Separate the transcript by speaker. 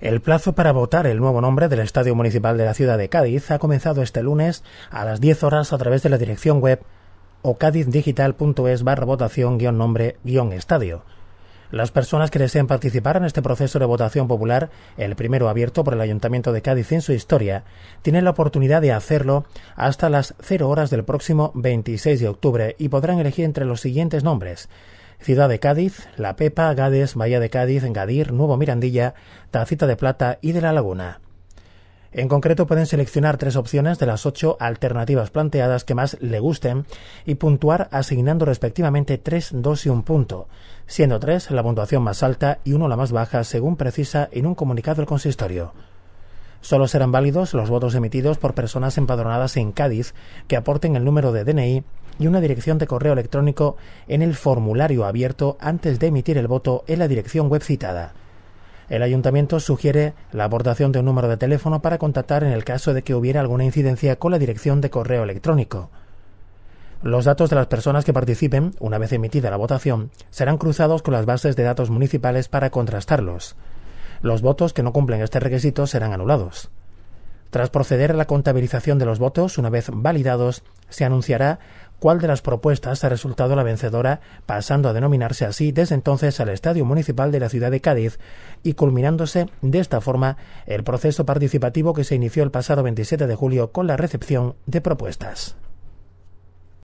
Speaker 1: El plazo para votar el nuevo nombre del Estadio Municipal de la Ciudad de Cádiz ha comenzado este lunes a las 10 horas a través de la dirección web ocadizdigital.es barra votación nombre estadio. Las personas que deseen participar en este proceso de votación popular, el primero abierto por el Ayuntamiento de Cádiz en su historia, tienen la oportunidad de hacerlo hasta las 0 horas del próximo 26 de octubre y podrán elegir entre los siguientes nombres Ciudad de Cádiz, La Pepa, Gades, Bahía de Cádiz, Gadir, Nuevo Mirandilla, Tacita de Plata y de La Laguna. En concreto pueden seleccionar tres opciones de las ocho alternativas planteadas que más le gusten y puntuar asignando respectivamente tres, dos y un punto, siendo tres la puntuación más alta y uno la más baja según precisa en un comunicado del consistorio. Solo serán válidos los votos emitidos por personas empadronadas en Cádiz que aporten el número de DNI y una dirección de correo electrónico en el formulario abierto antes de emitir el voto en la dirección web citada. El ayuntamiento sugiere la aportación de un número de teléfono para contactar en el caso de que hubiera alguna incidencia con la dirección de correo electrónico. Los datos de las personas que participen, una vez emitida la votación, serán cruzados con las bases de datos municipales para contrastarlos los votos que no cumplen este requisito serán anulados. Tras proceder a la contabilización de los votos, una vez validados, se anunciará cuál de las propuestas ha resultado la vencedora, pasando a denominarse así desde entonces al Estadio Municipal de la ciudad de Cádiz y culminándose de esta forma el proceso participativo que se inició el pasado 27 de julio con la recepción de propuestas.